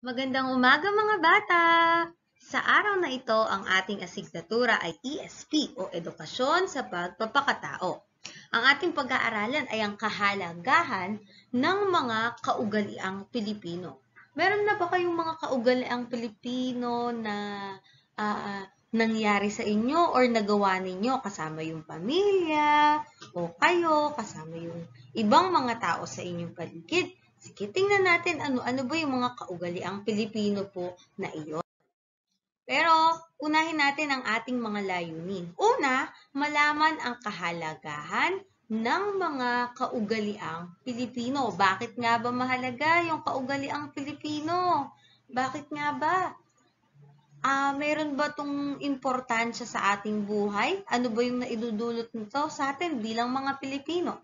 Magandang umaga mga bata! Sa araw na ito, ang ating asignatura ay ESP o Edukasyon sa Pagpapakatao. Ang ating pag-aaralan ay ang kahalagahan ng mga kaugaliang Pilipino. Meron na ba kayong mga kaugaliang Pilipino na uh, nangyari sa inyo or nagawa ninyo kasama yung pamilya o kayo, kasama yung ibang mga tao sa inyong paligid? Sige, tingnan natin ano, ano ba yung mga kaugaliang Pilipino po na iyon. Pero, unahin natin ang ating mga layunin. Una, malaman ang kahalagahan ng mga kaugaliang Pilipino. Bakit nga ba mahalaga yung kaugaliang Pilipino? Bakit nga ba? Ah, uh, meron ba tong importansya sa ating buhay? Ano ba yung naidudulot nito sa atin bilang mga Pilipino?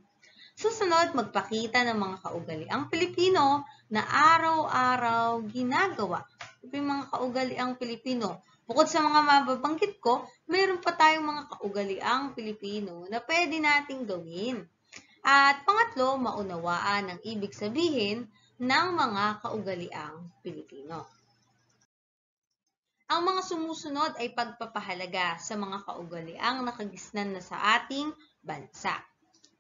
Susunod, magpakita ng mga kaugaliang Pilipino na araw-araw ginagawa. Ito yung mga kaugaliang Pilipino. Bukod sa mga mababanggit ko, mayroon pa tayong mga kaugaliang Pilipino na pwede nating gawin. At pangatlo, maunawaan ang ibig sabihin ng mga kaugaliang Pilipino. Ang mga sumusunod ay pagpapahalaga sa mga kaugaliang nakagisnan na sa ating bansa.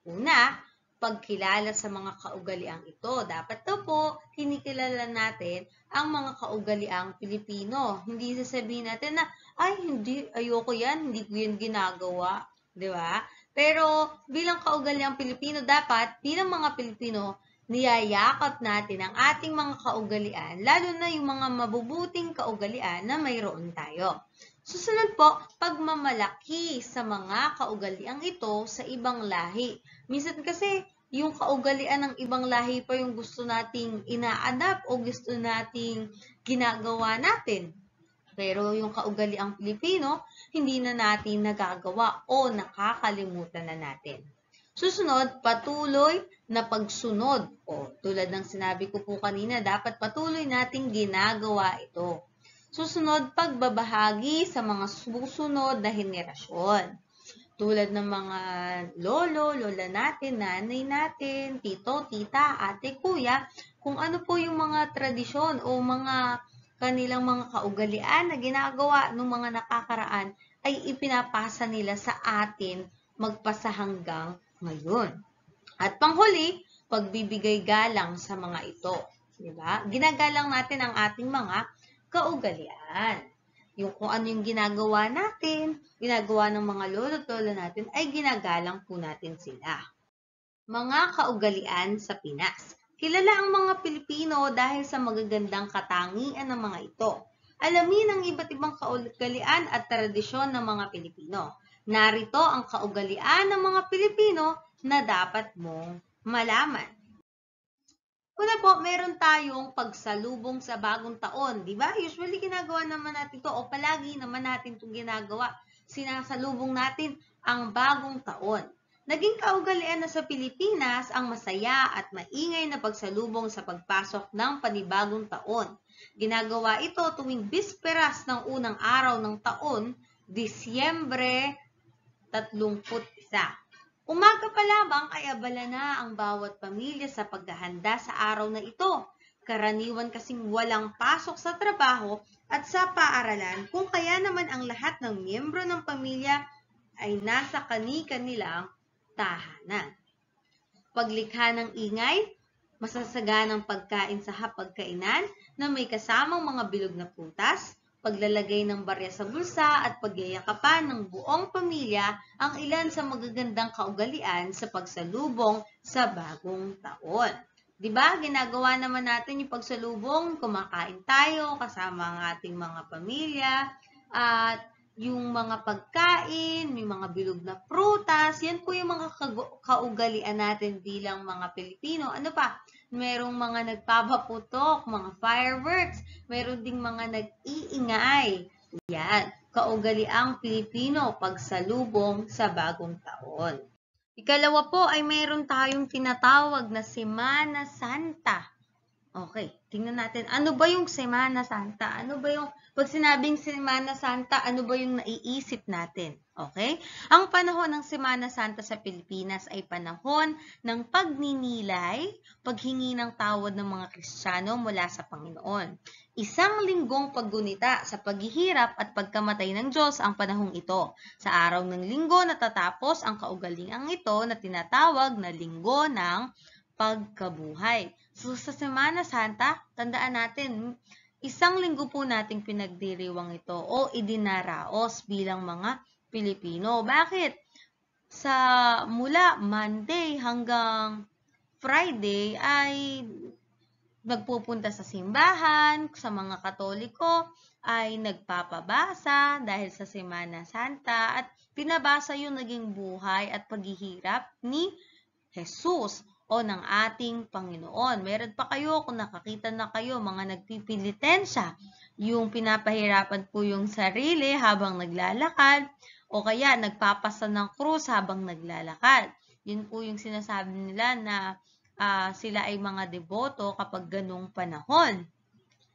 Una, pagkilala sa mga kaugaliang ito. Dapat to po, kinikilala natin ang mga kaugaliang Pilipino. Hindi sasabihin natin na, ay, hindi, ayoko yan, hindi ko yan ginagawa. Di ba? Pero bilang kaugaliang Pilipino, dapat bilang mga Pilipino, niyayakap natin ang ating mga kaugalian, lalo na yung mga mabubuting kaugalian na mayroon tayo. Susunod po, pagmamalaki sa mga kaugaliang ito sa ibang lahi. Minsan kasi, yung kaugalian ng ibang lahi pa yung gusto nating ina-adapt o gusto nating ginagawa natin. Pero yung kaugaliang Pilipino, hindi na natin nagagawa o nakakalimutan na natin. Susunod, patuloy na pagsunod. O, tulad ng sinabi ko po kanina, dapat patuloy nating ginagawa ito. Susunod, pagbabahagi sa mga susunod na henerasyon. Tulad ng mga lolo, lola natin, nanay natin, tito, tita, ate, kuya, kung ano po yung mga tradisyon o mga kanilang mga kaugalian na ginagawa ng mga nakakaraan ay ipinapasa nila sa atin magpasa hanggang ngayon. At panghuli, pagbibigay galang sa mga ito. Diba? Ginagalang natin ang ating mga kaugalian. Yung kung ano yung ginagawa natin, ginagawa ng mga lolo at lola natin, ay ginagalang po natin sila. Mga kaugalian sa Pinas. Kilala ang mga Pilipino dahil sa magagandang katangian ng mga ito. Alamin ang iba't ibang kaugalian at tradisyon ng mga Pilipino. Narito ang kaugalian ng mga Pilipino na dapat mong malaman. Una po, meron tayong pagsalubong sa bagong taon, di ba? Usually ginagawa naman natin to o palagi naman natin itong ginagawa. Sinasalubong natin ang bagong taon. Naging kaugalian na sa Pilipinas ang masaya at maingay na pagsalubong sa pagpasok ng panibagong taon. Ginagawa ito tuwing bisperas ng unang araw ng taon, Disyembre 31. Umaga pa lamang ay abala na ang bawat pamilya sa paghahanda sa araw na ito. Karaniwan kasing walang pasok sa trabaho at sa paaralan kung kaya naman ang lahat ng miyembro ng pamilya ay nasa kani-kanilang tahanan. Paglikha ng ingay, ng pagkain sa hapagkainan na may kasamang mga bilog na putas, paglalagay ng barya sa bulsa at pagyayakapan ng buong pamilya ang ilan sa magagandang kaugalian sa pagsalubong sa bagong taon. 'Di ba? Ginagawa naman natin 'yung pagsalubong, kumakain tayo kasama ang ating mga pamilya at yung mga pagkain, may mga bilog na prutas, yan po yung mga kaugalian natin bilang mga Pilipino. Ano pa? merong mga nagpapaputok, mga fireworks, meron ding mga nag-iingay. Yan, kaugaliang Pilipino pagsalubong sa bagong taon. Ikalawa po ay meron tayong tinatawag na Semana Santa Okay, tingnan natin. Ano ba yung Semana Santa? Ano ba yung, pag sinabing Semana Santa, ano ba yung naiisip natin? Okay? Ang panahon ng Semana Santa sa Pilipinas ay panahon ng pagninilay, paghingi ng tawad ng mga Kristiyano mula sa Panginoon. Isang linggong paggunita sa paghihirap at pagkamatay ng Diyos ang panahong ito. Sa araw ng linggo natatapos ang kaugalingang ito na tinatawag na linggo ng pagkabuhay. So sa Semana Santa, tandaan natin, isang linggo po nating pinagdiriwang ito o idinaraos bilang mga Pilipino. Bakit? Sa mula Monday hanggang Friday ay nagpupunta sa simbahan, sa mga katoliko, ay nagpapabasa dahil sa Semana Santa at pinabasa yung naging buhay at paghihirap ni Jesus o ng ating Panginoon. Meron pa kayo kung nakakita na kayo mga nagpipilitensya, yung pinapahirapan po yung sarili habang naglalakad o kaya nagpapasa ng krus habang naglalakad. Yun po yung sinasabi nila na uh, sila ay mga deboto kapag ganong panahon.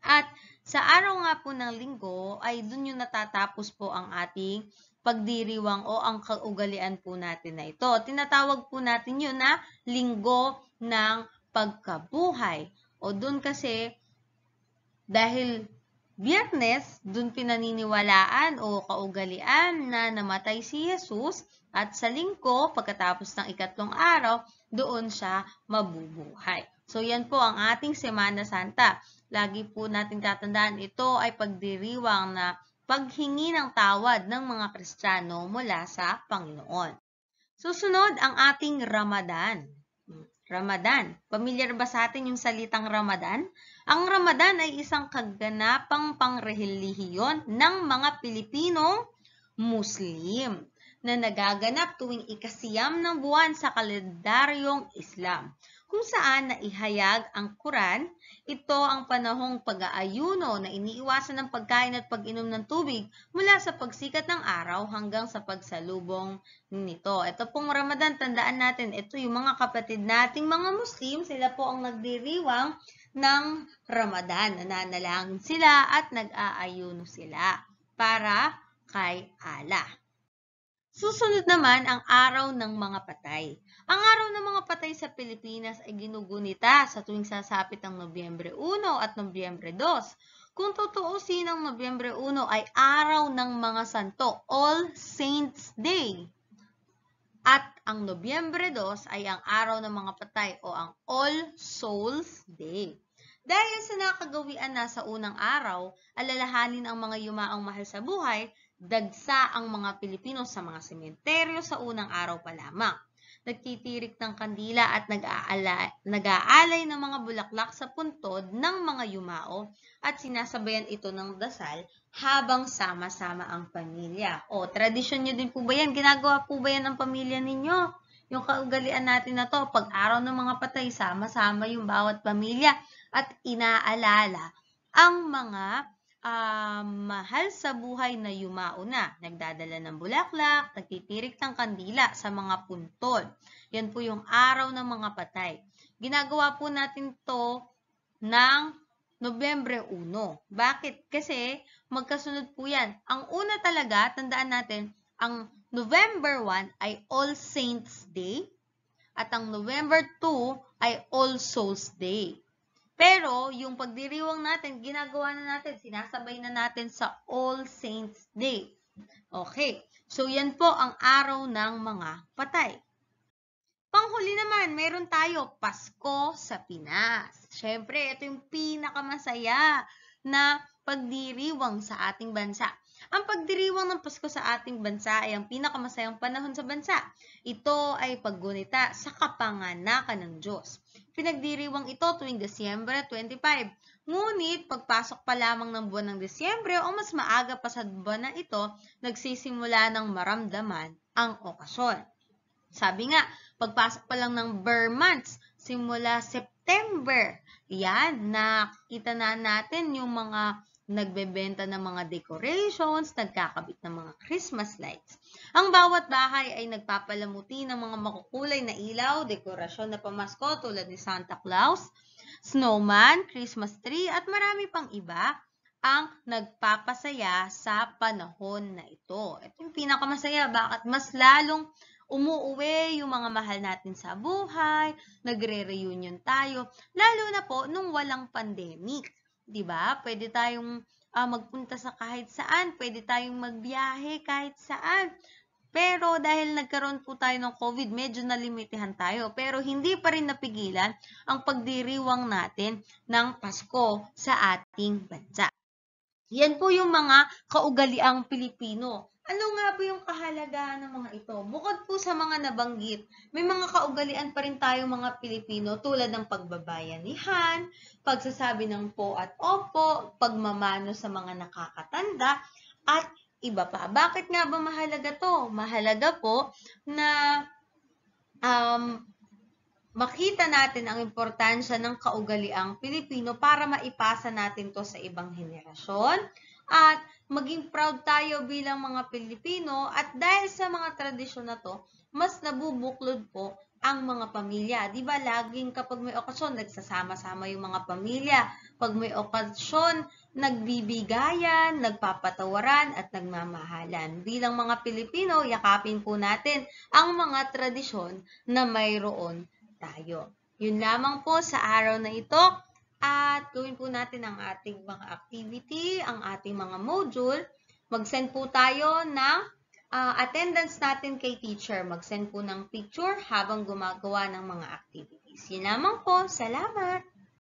At sa araw nga po ng linggo ay dun yung natatapos po ang ating pagdiriwang o ang kaugalian po natin na ito. Tinatawag po natin yun na linggo ng pagkabuhay. O dun kasi, dahil biyernes, dun pinaniniwalaan o kaugalian na namatay si Jesus at sa linggo, pagkatapos ng ikatlong araw, doon siya mabubuhay. So, yan po ang ating Semana Santa. Lagi po natin tatandaan ito ay pagdiriwang na paghingi ng tawad ng mga Kristiyano mula sa Panginoon. Susunod ang ating Ramadan. Ramadan. Pamilyar ba sa atin yung salitang Ramadan? Ang Ramadan ay isang kaganapang pangrelihiyon ng mga Pilipinong Muslim na nagaganap tuwing ikasiyam ng buwan sa kalendaryong Islam, kung saan naihayag ang Quran ito ang panahong pag-aayuno na iniiwasan ng pagkain at pag-inom ng tubig mula sa pagsikat ng araw hanggang sa pagsalubong nito. Ito pong Ramadan, tandaan natin, ito yung mga kapatid nating mga Muslim, sila po ang nagdiriwang ng Ramadan. Nananalangin sila at nag-aayuno sila para kay Allah. Susunod naman ang Araw ng Mga Patay. Ang Araw ng Mga Patay sa Pilipinas ay ginugunita sa tuwing sasapit ang Nobyembre 1 at Nobyembre 2. Kung tutuusin ang Nobyembre 1 ay Araw ng Mga Santo, All Saints Day. At ang Nobyembre 2 ay ang Araw ng Mga Patay o ang All Souls Day. Dahil sa nakagawian na sa unang araw, alalahanin ang mga yumaang mahal sa buhay Dagsa ang mga Pilipino sa mga sementeryo sa unang araw pa lamang. Nagtitirik ng kandila at nag-aalay ng mga bulaklak sa puntod ng mga yumao at sinasabayan ito ng dasal habang sama-sama ang pamilya. O, tradisyon nyo din po ba yan? Ginagawa po ba yan ng pamilya ninyo? Yung kaugalian natin na to, pag-araw ng mga patay, sama-sama yung bawat pamilya at inaalala ang mga uh, mahal sa buhay na yumao na. Nagdadala ng bulaklak, nagtitirik ng kandila sa mga puntol. Yan po yung araw ng mga patay. Ginagawa po natin to ng Nobyembre 1. Bakit? Kasi magkasunod po yan. Ang una talaga, tandaan natin, ang November 1 ay All Saints Day at ang November 2 ay All Souls Day. Pero, yung pagdiriwang natin, ginagawa na natin, sinasabay na natin sa All Saints Day. Okay, so yan po ang araw ng mga patay. Panghuli naman, meron tayo Pasko sa Pinas. Siyempre, ito yung pinakamasaya na pagdiriwang sa ating bansa. Ang pagdiriwang ng Pasko sa ating bansa ay ang pinakamasayang panahon sa bansa. Ito ay paggunita sa kapanganakan ng Diyos. Pinagdiriwang ito tuwing Desyembre 25. Ngunit pagpasok pa lamang ng buwan ng Desyembre o mas maaga pa sa buwan na ito, nagsisimula ng maramdaman ang okasyon. Sabi nga, pagpasok pa lang ng bare months, simula September, yan, nakita na natin yung mga nagbebenta ng mga decorations, nagkakabit ng mga Christmas lights. Ang bawat bahay ay nagpapalamuti ng mga makukulay na ilaw, dekorasyon na pamasko tulad ni Santa Claus, snowman, Christmas tree at marami pang iba ang nagpapasaya sa panahon na ito. Ito yung pinakamasaya. Bakit? Mas lalong umuuwi yung mga mahal natin sa buhay, nagre-reunion tayo, lalo na po nung walang pandemic. 'di ba? Pwede tayong uh, magpunta sa kahit saan, pwede tayong magbiyahe kahit saan. Pero dahil nagkaroon po tayo ng COVID, medyo nalimitihan tayo. Pero hindi pa rin napigilan ang pagdiriwang natin ng Pasko sa ating bansa. Yan po yung mga kaugaliang Pilipino. Ano nga po yung kahalagaan ng mga ito? Bukod po sa mga nabanggit, may mga kaugalian pa rin tayo mga Pilipino tulad ng pagbabayanihan, pagsasabi ng po at opo, pagmamano sa mga nakakatanda, at iba pa. Bakit nga ba mahalaga to? Mahalaga po na um, makita natin ang importansya ng kaugaliang Pilipino para maipasa natin to sa ibang henerasyon at maging proud tayo bilang mga Pilipino at dahil sa mga tradisyon na to, mas nabubuklod po ang mga pamilya. Di ba laging kapag may okasyon, nagsasama-sama yung mga pamilya. Pag may okasyon, nagbibigayan, nagpapatawaran, at nagmamahalan. Bilang mga Pilipino, yakapin po natin ang mga tradisyon na mayroon tayo. Yun lamang po sa araw na ito. At gawin po natin ang ating mga activity, ang ating mga module. Mag-send po tayo ng uh, attendance natin kay teacher. Mag-send po ng picture habang gumagawa ng mga activities. Yun lamang po. Salamat!